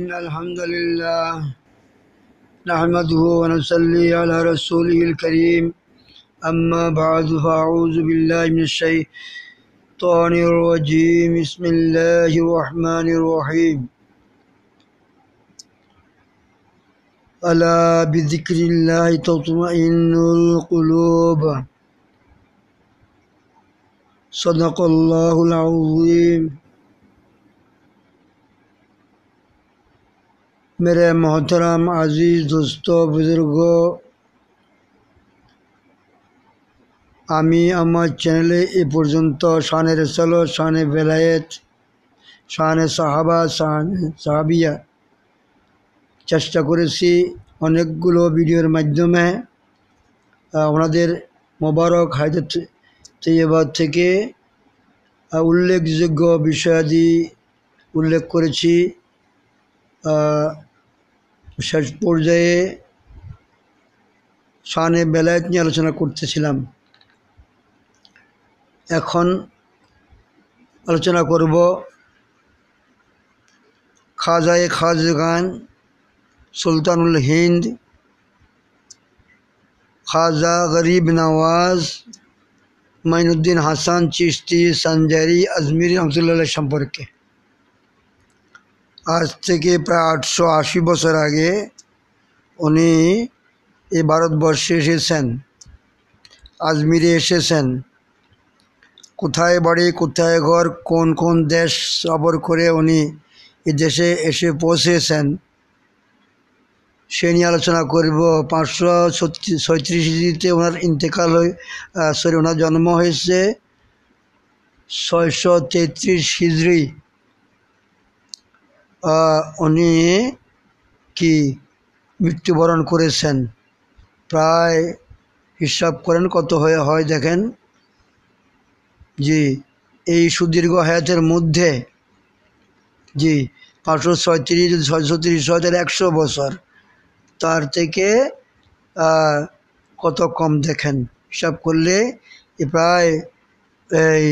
إن الحمد لله نحمده ونصلي على رسوله الكريم أما بعد فأعوذ بالله من الشيطان الرجيم بسم الله الرحمن الرحيم ألا بذكر الله تطمئن القلوب صدق الله العظيم मेरे मोहतरम अज़ीज़ दोस्तों बुज़ुर्गों আমি আমার চ্যানেলে এ পর্যন্ত শানে রেসালো শানে বেলায়েত শানে সাহাবা শাহানে সাহাবিয়া চেষ্টা করেছি অনেকগুলো ভিডিওর মাধ্যমে ওনাদের মোবারক হায়দত তৈবাদ থেকে উল্লেখযোগ্য বিষয়াদি উল্লেখ করেছি শেষ পর্যায়ে সানে বেলায়ত নিয়ে আলোচনা করতেছিলাম এখন আলোচনা করব খাজায় খাজগান সুলতানুল হিন্দ খাজা গরিব নওয়াজ মাইনুদ্দিন হাসান চিস্তি সঞ্জারি আজমির রহমতুল্লাহ সম্পর্কে আজ থেকে প্রায় আটশো আশি বছর আগে উনি এই ভারতবর্ষে এসেছেন আজমিরে এসেছেন কোথায় বাড়ি কোথায় ঘর কোন কোন দেশ সবর করে উনি এ দেশে এসে পৌঁছেছেন সে নিয়ে আলোচনা করব পাঁচশো ছত্রিশ ইতিতে ওনার ইন্তেকাল হয়ে সরি ওনার জন্ম হয়েছে ছয়শো তেত্রিশ হিজড়ি উনি কি মৃত্যুবরণ করেছেন প্রায় হিসাব করেন কত হয়ে হয় দেখেন জি এই সুদীর্ঘ হায়াতের মধ্যে জি পাঁচশো ছয়ত্রিশ ছয়শো তিরিশ হয় তাহলে একশো বছর তার থেকে কত কম দেখেন হিসাব করলে প্রায় এই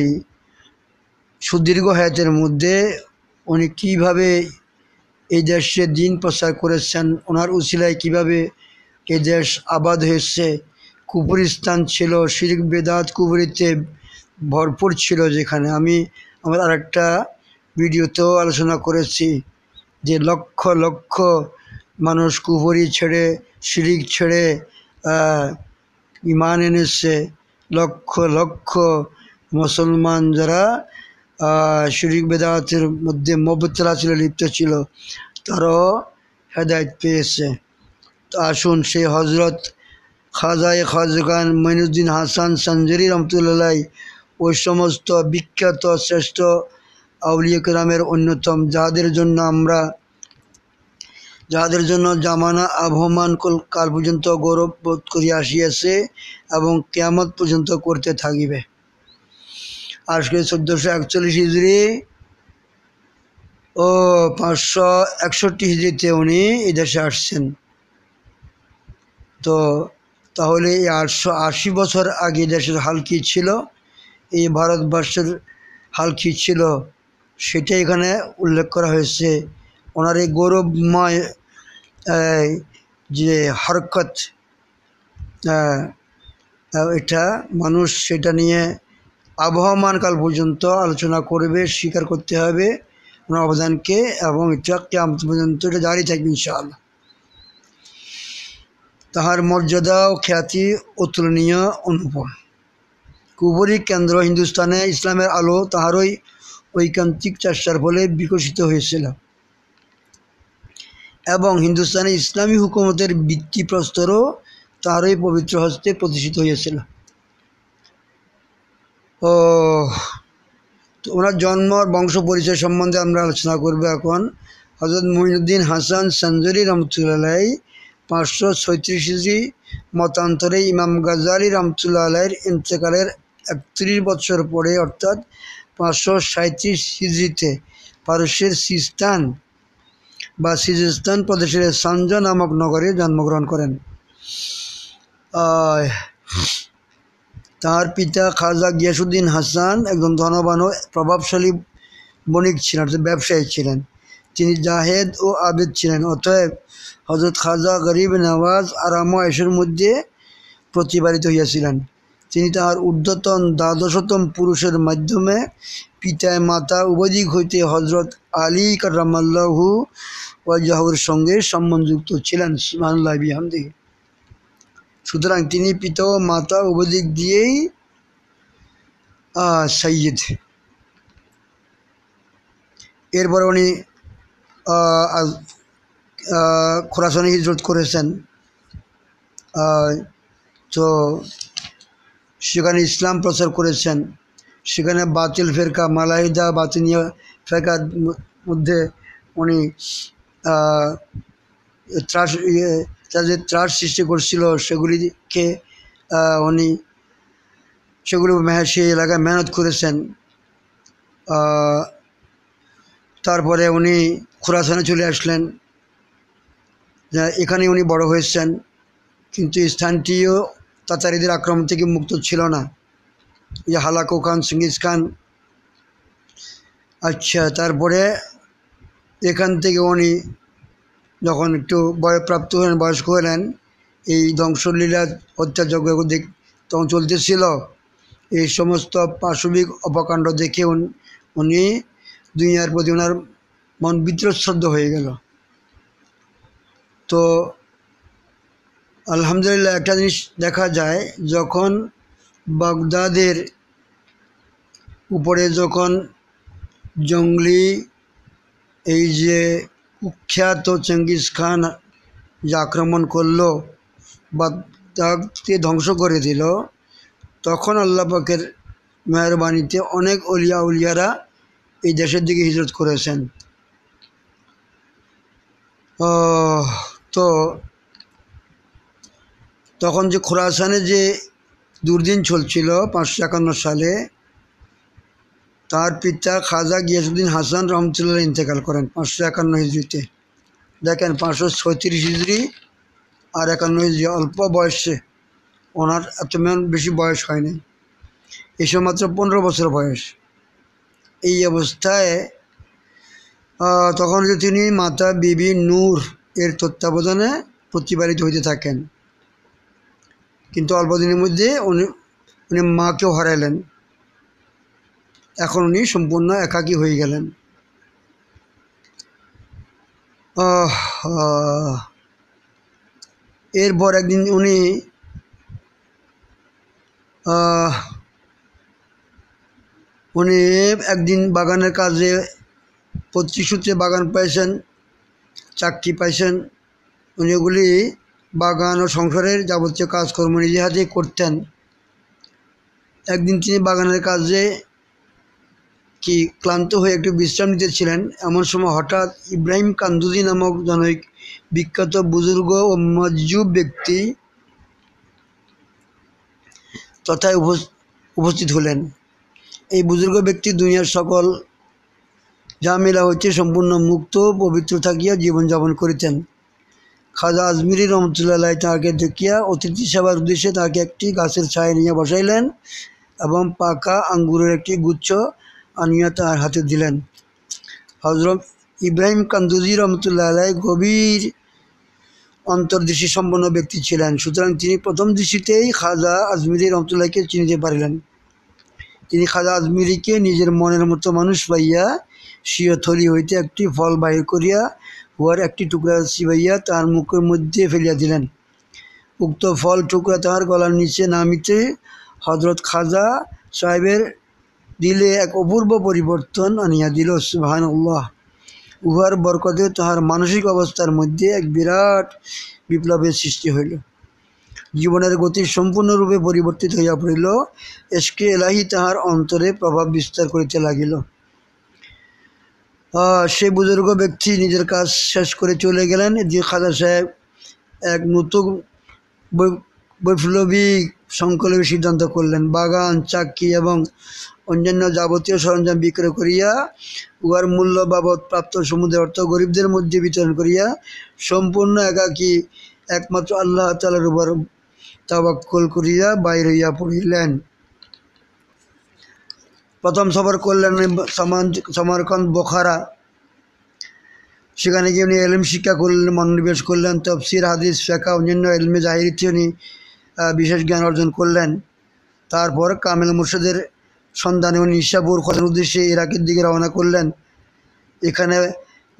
সুদীর্ঘ হায়াতের মধ্যে উনি কীভাবে এই দেশে দিন প্রচার করেছেন ওনার উচিলায় কিভাবে এ দেশ আবাদ হয়েছে কুপুরিস্তান ছিল শিরিক বেদাত কুপুরিতে ভরপুর ছিল যেখানে আমি আমার আরেকটা ভিডিওতেও আলোচনা করেছি যে লক্ষ লক্ষ মানুষ কুপুরি ছেড়ে শিরিক ছেড়ে ইমান এনেছে লক্ষ লক্ষ মুসলমান যারা শরিক বেদাতের মধ্যে মবতলা ছিল লিপ্ত ছিল তারও হেদায়ত পেয়েছে আসুন সেই হজরত খাজাই খাজগান মঈনুদ্দিন হাসান সঞ্জরি রহমতুল্লাহ ওই সমস্ত বিখ্যাত শ্রেষ্ঠ আউলিয়াকরামের অন্যতম যাদের জন্য আমরা যাদের জন্য জামানা আবহমান কাল পর্যন্ত গৌরব বোধ করিয়া আসিয়াছে এবং কেয়ামত পর্যন্ত করতে থাকিবে আজকে চোদ্দোশো একচল্লিশ হিজড়ি ও পাঁচশো একষট্টি হিজড়িতে উনি এদেশে আসছেন তো তাহলে এই আটশো আশি বছর আগে দেশের হাল কী ছিল এই ভারতবর্ষের হাল কী ছিল সেটা এখানে উল্লেখ করা হয়েছে ওনার এই গৌরবময় যে হরকত এটা মানুষ সেটা নিয়ে আবহমান কাল পর্যন্ত আলোচনা করবে স্বীকার করতে হবে ওনার অবদানকে এবং ইত্যাককে আমত পর্যন্ত এটা দাঁড়িয়ে থাকবে ইনশাল তাহার মর্যাদা ও খ্যাতি অতুলনীয় অনুপম কুবরী কেন্দ্র হিন্দুস্তানে ইসলামের আলো তাহারই ঐকান্তিক চেষ্টার ফলে বিকশিত হয়েছিল এবং হিন্দুস্তানে ইসলামী হুকুমতের ভিত্তিপ্রস্তরও তাহারই পবিত্র হস্তে প্রতিষ্ঠিত হয়েছিল ও ওনার জন্ম বংশ পরিচয় সম্বন্ধে আমরা আলোচনা করব এখন হজরত মহিনুদ্দিন হাসান সঞ্জরি রহমতুল্লাহ পাঁচশো ছয়ত্রিশটি মতান্তরে ইমাম গাজালি রহমতুল্লাহ আলাইয়ের ইন্তেকালের একত্রিশ বছর পরে অর্থাৎ পাঁচশো সাঁত্রিশ হিজড়িতে পারস্যের সিস্তান বা সিজিস্তান প্রদেশের সাঞ্জা নামক নগরে জন্মগ্রহণ করেন তার পিতা খাজা গিয়াসুদ্দিন হাসান একজন ধনবান ও প্রভাবশালী বণিক ছিলেন অর্থাৎ ব্যবসায়ী ছিলেন তিনি জাহেদ ও আবেদ ছিলেন অতএব হজরত খাজা গরিব নওয়াজ আরাম আয়েশের মধ্যে প্রতিপালিত হইয়াছিলেন তিনি তাহার ঊর্ধ্বতন দ্বাদশতম পুরুষের মাধ্যমে পিতায় মাতা উভয়দিক হইতে হজরত আলী কারামাল্লাহু ওয়াজাহুর সঙ্গে সম্বন্ধযুক্ত ছিলেন সুমান লাইবি সুতরাং তিনি পিতা ও মাতা উভদিক দিয়েই সৈয়দ এরপর উনি খোরাসনে হিজরত করেছেন তো সেখানে ইসলাম প্রচার করেছেন সেখানে বাতিল ফেরকা মালাহিদা বাতিনিয়া ফেরকার মধ্যে উনি ত্রাস ইয়ে তাদের ত্রাস সৃষ্টি করছিল সেগুলিকে উনি সেগুলো সেই এলাকায় মেহনত করেছেন তারপরে উনি খোরাসানে চলে আসলেন এখানে উনি বড় হয়েছেন কিন্তু স্থানটিও তাতারিদের আক্রমণ থেকে মুক্ত ছিল না যে হালাকো খান সিঙ্গিস খান আচ্ছা তারপরে এখান থেকে উনি যখন একটু বয়প্রাপ্ত হলেন বয়স্ক হলেন এই ধ্বংসলীলা অত্যাচার দেখ তখন চলতেছিল এই সমস্ত পাশবিক অপকাণ্ড দেখে উনি দুনিয়ার প্রতি ওনার মন বিদ্রোশ্রদ্ধ হয়ে গেল তো আলহামদুলিল্লাহ একটা জিনিস দেখা যায় যখন বাগদাদের উপরে যখন জঙ্গলি এই যে কুখ্যাত চেঙ্গিস খান যে আক্রমণ করলো বা তাকে ধ্বংস করে দিল তখন আল্লাপাকের মেহরবানিতে অনেক অলিয়া উলিয়ারা এই দেশের দিকে হিজরত করেছেন তো তখন যে খোরাসানে যে দুর্দিন চলছিল পাঁচশো একান্ন সালে তার পিতা খাজা গিয়াসুদ্দিন হাসান রহমতুল্লাহ ইন্তেকাল করেন পাঁচশো একান্ন হিজড়িতে দেখেন পাঁচশো ছত্রিশ হিজড়ি আর একান্ন হিজড়ি অল্প বয়সে ওনার এত বেশি বয়স হয়নি এই সময় মাত্র পনেরো বছর বয়স এই অবস্থায় তখন যে তিনি মাতা বিবি নূর এর তত্ত্বাবধানে প্রতিপালিত হইতে থাকেন কিন্তু অল্প দিনের মধ্যে উনি উনি মাকেও হারাইলেন এখন উনি সম্পূর্ণ একাকী হয়ে গেলেন এরপর একদিন উনি উনি একদিন বাগানের কাজে সূত্রে বাগান পাইছেন চাকরি পাইছেন উনি ওগুলি বাগান ও সংসারের যাবতীয় কাজকর্ম নিজে হাতে করতেন একদিন তিনি বাগানের কাজে কি ক্লান্ত হয়ে একটু বিশ্রাম নিতেছিলেন এমন সময় হঠাৎ ইব্রাহিম কান্দুদি নামক জনৈক বিখ্যাত বুজুর্গ ও মজ্জুব ব্যক্তি তথায় উপস্থিত হলেন এই বুজুর্গ ব্যক্তি দুনিয়ার সকল জামিলা হইতে সম্পূর্ণ মুক্ত পবিত্র থাকিয়া জীবনযাপন করিতেন খাজা আজমিরি রহমতুল্লাহ তাহাকে দেখিয়া অতিথি সেবার উদ্দেশ্যে তাকে একটি গাছের ছায়া নিয়ে বসাইলেন এবং পাকা আঙ্গুরের একটি গুচ্ছ আনিয়া তার হাতে দিলেন হজরত ইব্রাহিম কান্দুজি রহমতুল্লাহ আলাই গভীর অন্তর্দৃষ্টি সম্পন্ন ব্যক্তি ছিলেন সুতরাং তিনি প্রথম দৃষ্টিতেই খাজা আজমিরি রহমতুল্লাহকে চিনিতে পারিলেন তিনি খাজা আজমিরিকে নিজের মনের মতো মানুষ পাইয়া সিয় থলি হইতে একটি ফল বাহির করিয়া হওয়ার একটি টুকরা শিবাইয়া তাহার মুখের মধ্যে ফেলিয়া দিলেন উক্ত ফল টুকরা তাহার গলার নিচে নামিতে হজরত খাজা সাহেবের দিলে এক অপূর্ব পরিবর্তন আনিয়া দিল উল্লাহ উহার বরকতে তাহার মানসিক অবস্থার মধ্যে এক বিরাট বিপ্লবের সৃষ্টি হইল জীবনের গতি সম্পূর্ণরূপে পরিবর্তিত হইয়া পড়িল এসকে এলাহি তাহার অন্তরে প্রভাব বিস্তার করিতে লাগিল সে বুজুর্গ ব্যক্তি নিজের কাজ শেষ করে চলে গেলেন যে খাজা সাহেব এক নতুন বৈপ্লবিক সংকলনের সিদ্ধান্ত করলেন বাগান চাকি এবং অন্যান্য যাবতীয় সরঞ্জাম বিক্রয় করিয়া উহার মূল্য বাবদ প্রাপ্ত সমুদ্রের অর্থ গরিবদের মধ্যে বিতরণ করিয়া সম্পূর্ণ একাকি একমাত্র আল্লাহ তালার উপর তাবাক্কল করিয়া বাইর হইয়া পড়িলেন প্রথম সফর করলেন সমরকন্দ বোখারা সেখানে গিয়ে উনি এলিম শিক্ষা করলেন মনোনিবেশ করলেন তফসির হাদিস শেখা অন্যান্য এলমে জাহিরিতে উনি বিশেষ জ্ঞান অর্জন করলেন তারপর কামেল মুর্শিদের সন্ধানে উনি নিশাপুর খোঁজার উদ্দেশ্যে ইরাকের দিকে রওনা করলেন এখানে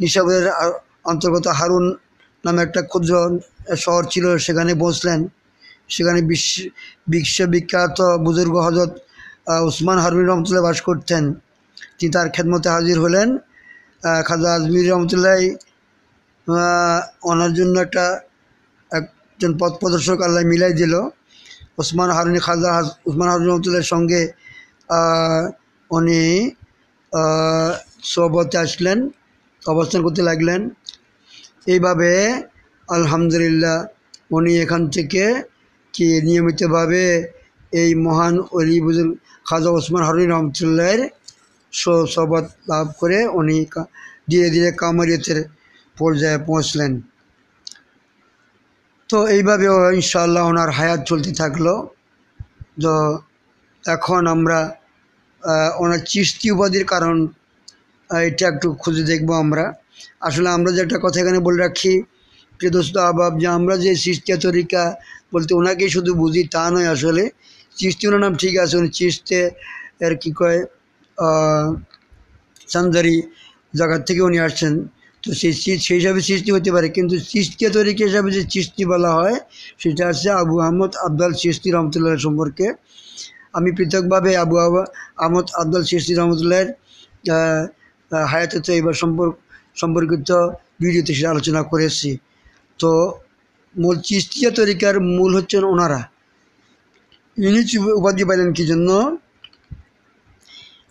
নিশাপুরের অন্তর্গত হারুন নামে একটা ক্ষুদ্র শহর ছিল সেখানে বসলেন সেখানে বিশ্ব বিশ্ববিখ্যাত বুজুর্গ হজরত উসমান হারুন রহমতুল্লাহ বাস করতেন তিনি তার খেদমতে হাজির হলেন খাজা আজমির রহমতুল্লাহ ওনার জন্য একটা একজন পথ প্রদর্শক আল্লাহ মিলাই দিল ওসমান হারুনি খালদা ওসমান হারুন রহমতুল্লার সঙ্গে উনি সবতে আসলেন অবস্থান করতে লাগলেন এইভাবে আলহামদুলিল্লাহ উনি এখান থেকে কি নিয়মিতভাবে এই মহান অলি বুজুর খাজা ওসমান হারুন রহমতুল্লাহের সবত লাভ করে উনি ধীরে ধীরে কামারিয়তের পর্যায়ে পৌঁছলেন তো এইভাবে ইনশাআল্লাহ ওনার হায়াত চলতে থাকলো তো এখন আমরা ওনার চিস্তি উপাধির কারণ এটা একটু খুঁজে দেখব আমরা আসলে আমরা যে একটা কথা এখানে বলে রাখি যে দোস্ত আবাব যে আমরা যে চিস্তিয়া তরিকা বলতে ওনাকেই শুধু বুঝি তা নয় আসলে চিস্তি ওনার নাম ঠিক আছে উনি চিস্তে এর কী কয় সান্দারি জায়গার থেকে উনি আসছেন তো সেই সেই হিসাবে সৃষ্টি হতে পারে কিন্তু সৃষ্টিয়া তরিকা হিসাবে যে সৃষ্টি বলা হয় সেটা হচ্ছে আবু আহমদ আব্দাল সৃষ্টি রহমতুল্লাহ সম্পর্কে আমি পৃথকভাবে আবু আহমদ আব্দাল সৃষ্টি রহমতুল্লাহের হায়াতে তো এবার সম্পর্ক সম্পর্কিত ভিডিওতে সেটা আলোচনা করেছি তো মূল চিস্তিয়া তরিকার মূল হচ্ছেন ওনারা ইনি উপাধি পাইলেন কি জন্য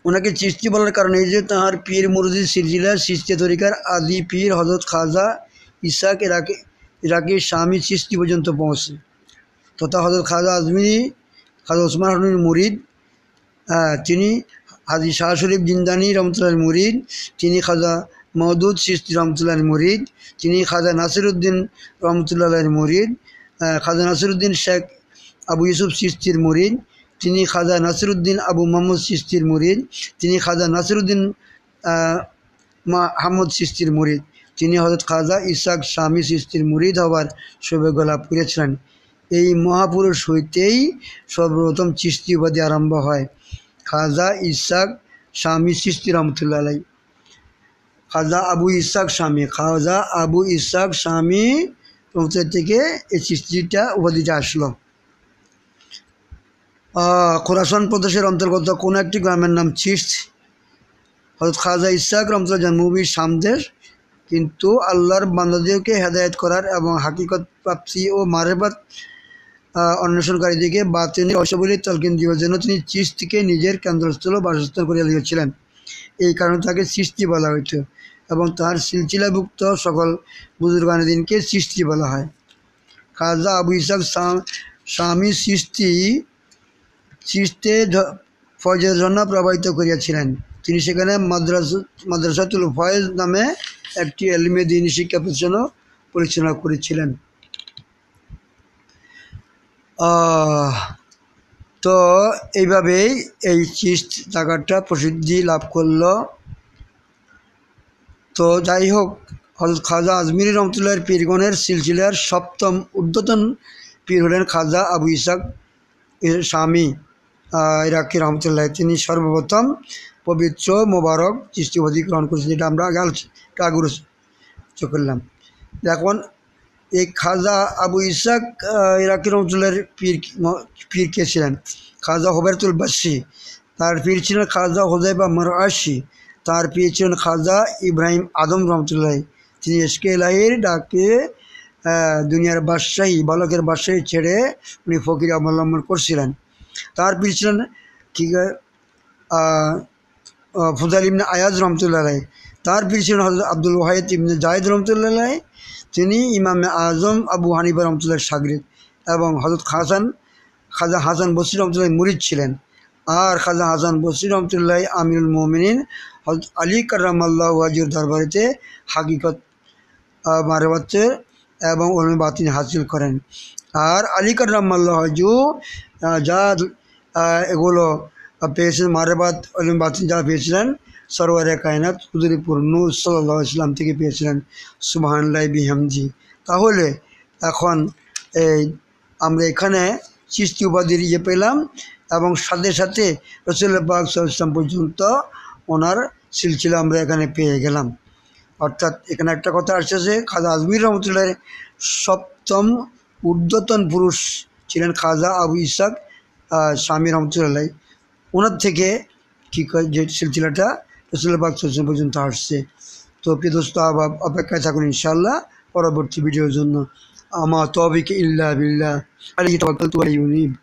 ওনাকে চিস্তি বলার কারণে যে তাঁর পীর মুরজি সিরজিলা সিস্তি তরিকার আদি পীর হজরত খাজা ইসাক এরাকে ইরাকের স্বামী চিস্তি পর্যন্ত পৌঁছে তথা হজরত খাজা আজমি খাজা ওসমান হারুনের মুরিদ তিনি হাজি শাহ শরীফ জিন্দানি রহমতুল্লাহ মুরিদ তিনি খাজা মহদুদ সিস্তি রহমতুল্লাহ মুরিদ তিনি খাজা নাসিরুদ্দিন রহমতুল্লাহ মুরিদ খাজা নাসিরুদ্দিন শেখ আবু ইউসুফ সিস্তির মুরিদ তিনি খাজা নাসিরুদ্দিন আবু মোহাম্মদ সিস্তির মুরিদ তিনি খাজা নাসিরুদ্দিন মাহমুদ সিস্তির মুরিদ তিনি হজরত খাজা ইসাক স্বামী সিস্তির মুরিদ হওয়ার সৌভাগ্য লাভ করেছিলেন এই মহাপুরুষ হইতেই সর্বপ্রথম চিস্তি উপাধি আরম্ভ হয় খাজা ইসাক স্বামী সৃষ্টি রহমতুল্লাহ খাজা আবু ইসাক স্বামী খাজা আবু ইসাক স্বামী থেকে এই সৃষ্টিটা উপাধিটা আসলো খোরাসান প্রদেশের অন্তর্গত কোনো একটি গ্রামের নাম চিস্ত হজরত খাজা ইসাক রমতুল জন্মভূমি সামদেশ কিন্তু আল্লাহর বান্দাদেরকে হেদায়ত করার এবং হাকিকত প্রাপ্তি ও অন্বেষণকারীদেরকে বা তিনি অসবলী তলকিন দিবার জন্য তিনি চিস্তিকে নিজের কেন্দ্রস্থল বাসস্থান করিয়া দিয়েছিলেন এই কারণে তাকে সৃষ্টি বলা হইত এবং তাহার সিলচিলাভুক্ত সকল দিনকে সৃষ্টি বলা হয় খাজা আবু ইসাক স্বামী সৃষ্টি চিস্তে ফয়েজের জন্য প্রবাহিত করিয়াছিলেন তিনি সেখানে মাদ্রাস মাদ্রাসাতুল ফয়েজ নামে একটি এলমে দিন শিক্ষা প্রতিষ্ঠানও পরিচালনা করেছিলেন তো এইভাবেই এই চিস্ট জায়গাটা প্রসিদ্ধি লাভ করল তো যাই হোক হল খাজা আজমির রহমতুল্লাহ পীরগণের সিলসিলার সপ্তম ঊর্ধ্বতন পীর হলেন খাজা আবু ইসাক স্বামী ইরাকি রহমতুল্লাহ তিনি সর্বপ্রথম পবিত্র মোবারক সৃষ্টি অধিগ্রহণ করেছেন যেটা আমরা আগে আলোচনা করলাম এখন এই খাজা আবু ইসাক ইরাকি রহমতুল্লাহের পীর পীর কে ছিলেন খাজা হোবায়তুল বাসি তার পীর ছিলেন খাজা হোজাইবা মরআশি তার পীর ছিলেন খাজা ইব্রাহিম আদম রহমতুল্লাহ তিনি এসকে এলাহির ডাকে দুনিয়ার বাদশাহী বালকের বাদশাহী ছেড়ে উনি ফকির অবলম্বন করছিলেন তার পিছনে কি ফুদাল ইমনে আয়াজ রহমতুল্লাহ রায় তার পিছনে হজরত আব্দুল ওয়াহেদ ইমনে জায়দ রহমতুল্লাহ রায় তিনি ইমামে আজম আবু হানিবা রহমতুল্লাহ সাগরিদ এবং হজরত খাসান খাজা হাসান বসির রহমতুল্লাহ মুরিদ ছিলেন আর খাজা হাসান বসির রহমতুল্লাহ আমিরুল মোমিনিন হজরত আলী কার্রামাল্লাহ ওয়াজুর দরবারিতে হাকিকত মারবাচ্চের এবং অনুবাতিন হাসিল করেন আর আলী কার্রামাল্লাহ হাজু যা এগুলো পেয়েছেন মারেবাদ বাতিন যারা পেয়েছিলেন সরোয়ারে কায়নাত কুদরিপুর নূর সাল্লাহ ইসলাম থেকে পেয়েছিলেন সুবাহানলাই বিহামজি তাহলে এখন এই আমরা এখানে চিস্তি উপাধির ইয়ে পেলাম এবং সাথে সাথে রসুল্লাহ ইসলাম পর্যন্ত ওনার সিলসিলা আমরা এখানে পেয়ে গেলাম অর্থাৎ এখানে একটা কথা আসছে যে খাজা আজমির রহমতুল্লাহ সপ্তম ঊর্ধ্বতন পুরুষ ছিলেন খাজা আবু ইসাক স্বামী রহমতুল্লাহ ওনার থেকে কী করে যে সিলসিলাটা রসুল্লাবাগ সোসন পর্যন্ত আসছে তো প্রিয়দোস্ত আবাব অপেক্ষায় থাকুন ইনশাল্লাহ পরবর্তী ভিডিওর জন্য আমা তবিক ইল্লা বিল্লাহ আলী তবাকাল